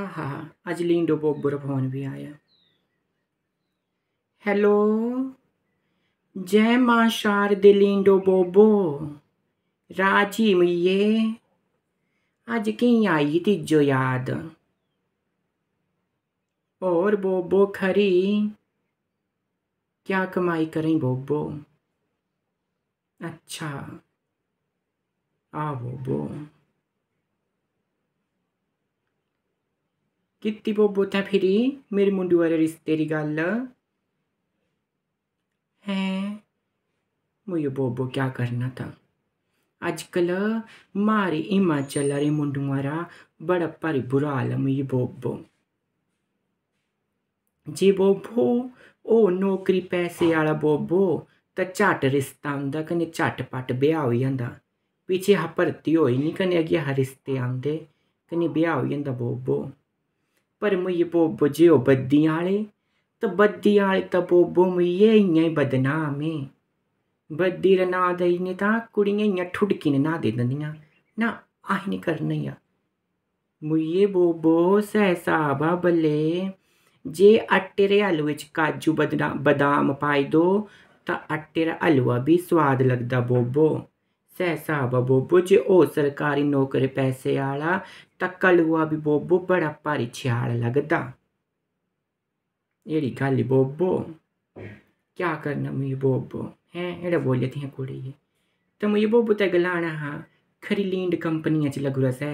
आहा अज लिंडो बोबो का फोन भी आया हेलो जय माँ शारदे लिंडो बोबो राजी मिये अज की आई तीजो याद और बोबो खरी क्या कमाई करें बोबो अच्छा आ बोबो कित्ती बोबोता फिरी मेरे मुंडू वाले रिश्ते गल है मुझे बोबो क्या करना था अजकल मारे हिमाचल रे मुंडू मारा बड़ा भारी बुरा हाल है मुझे बोबो जे बोबो ओ नौकरी पैसे वाला बोबो तो झट रिश्ता आंदा झट पट ब्याह हो जाता हा भर्ती ही नहीं कने अगे रिश्ते आंदे कने ब्याह हो जाता बोबो पर मुई वो बुझे आले तो आले तो बो बो मुये इं बदनाम है बद्दी रना दई ता कुड़ियां इं ठुडकी ने ना दे दंदियां ना आही नहीं करना ही मुइये बो बो सहसा बा बल्ले जे आटे रे आलू च काजू बदना बदाम पाई दो तो आटे रा हलवा भी स्वाद लगता बोबो सरकारी नौकर पैसे आला ನೌಕರಿ ಪೆಸೆಯಾಳ भी बोबो बड़ा भारी ರಿಚಿಯಾಳ लगता एड़ी गाली बोबो क्या करना मुझे बोबो है एड़ा बोलिए थी कुड़ी तो मुझे बोबो ते गलाना हाँ खरी लीड कंपनियां च लगुरा सै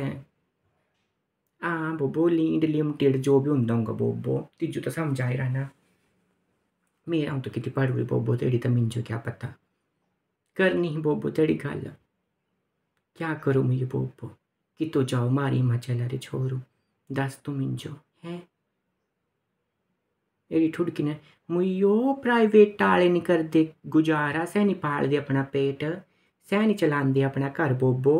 हाँ बोबो लीड लिमिटेड जो भी होंगे होगा बोबो तीजू तो समझ आ रहा ना मेरा हम तो कितनी पढ़ू बोबो तो एड़ी तो मिंजो क्या पता करनी ही बोबो तेरी गल क्या करो मुझे बोबो तो जाओ मारी मचल अरे छोरू दस तू मिंजो है एड़ी ठुडकी ने मुयो प्राइवेट टाले नहीं करते गुजारा सह नहीं दे अपना पेट सह नहीं चलाते अपना घर बोबो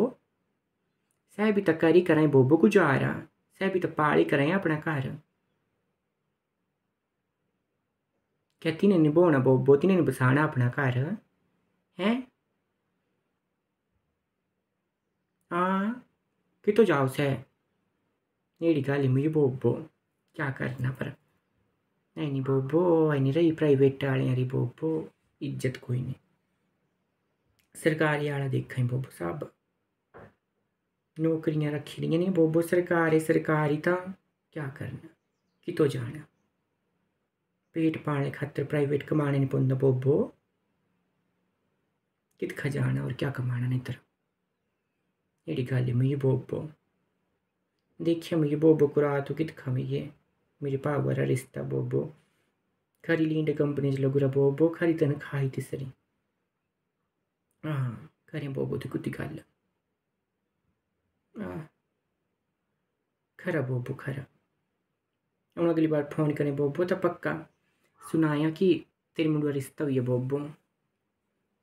सह भी तो करी करें बोबो गुजारा सह भी तो ही करें अपना घर क्या तिने निभा बोबो तिने बसाना अपना घर है हाँ तो जाओ से ini digali mui बोबो क्या करना पर नहीं नहीं बोबो नहीं रही प्राइवेट आलियां रही बोबो इज्जत कोई नहीं सरकारी आला देखा बोबो साहब नौकरियां रखी दी नहीं बोबो सरकारी सरकारी तो क्या करना कितो जाना पेट पाने खातर प्राइवेट कमाने नहीं पौधा बोबो कितखा जाना और क्या कमाना नहीं तरह मुझे बोबो देखिए मुझे बोबो को रात तो कि खमीये मेरे पावर रिश्ता बोबो खरी लीड कंपनी लगुरा बोबो खरी तन खाई सरी हाँ खरी बोबो तो कुछ गल हाँ। खरा बोबो खरा हम अगली बार फोन करें बोबो तो पक्का सुनाया कि तेरे मुंडवा रिश्ता हुई है बोबो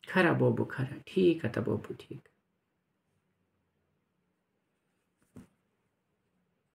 खरा बोबो खरा ठीक है तो बोबो ठीक